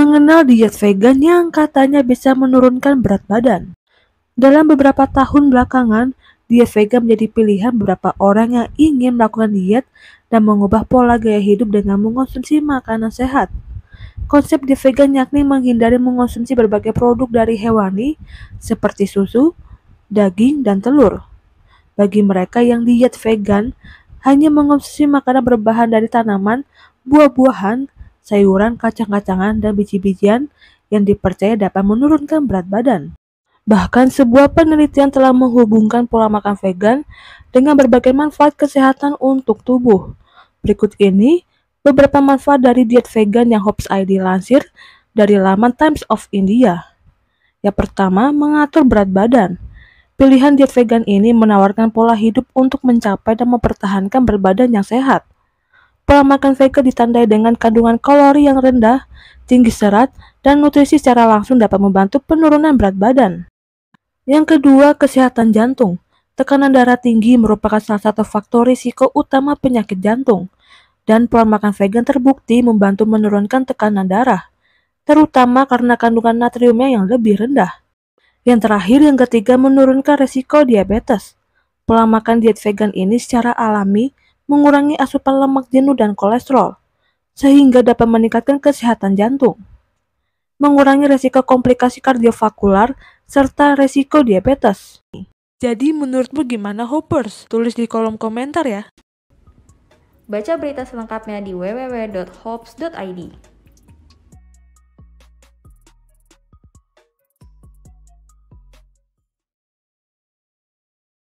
mengenal diet vegan yang katanya bisa menurunkan berat badan. Dalam beberapa tahun belakangan, diet vegan menjadi pilihan beberapa orang yang ingin melakukan diet dan mengubah pola gaya hidup dengan mengonsumsi makanan sehat. Konsep diet vegan yakni menghindari mengonsumsi berbagai produk dari hewani seperti susu, daging, dan telur. Bagi mereka yang diet vegan, hanya mengonsumsi makanan berbahan dari tanaman, buah-buahan, sayuran, kacang-kacangan, dan biji-bijian yang dipercaya dapat menurunkan berat badan. Bahkan sebuah penelitian telah menghubungkan pola makan vegan dengan berbagai manfaat kesehatan untuk tubuh. Berikut ini beberapa manfaat dari diet vegan yang Hobbs ID lansir dari laman Times of India. Yang pertama, mengatur berat badan. Pilihan diet vegan ini menawarkan pola hidup untuk mencapai dan mempertahankan berat badan yang sehat. Pola makan vegan ditandai dengan kandungan kalori yang rendah, tinggi serat, dan nutrisi secara langsung dapat membantu penurunan berat badan. Yang kedua, kesehatan jantung. Tekanan darah tinggi merupakan salah satu faktor risiko utama penyakit jantung, dan pola makan vegan terbukti membantu menurunkan tekanan darah, terutama karena kandungan natriumnya yang lebih rendah. Yang terakhir, yang ketiga, menurunkan risiko diabetes. Pola makan diet vegan ini secara alami mengurangi asupan lemak jenuh dan kolesterol, sehingga dapat meningkatkan kesehatan jantung, mengurangi resiko komplikasi kardiovaskular, serta resiko diabetes. Jadi menurutmu gimana Hoppers? Tulis di kolom komentar ya. Baca berita selengkapnya di www.hops.id.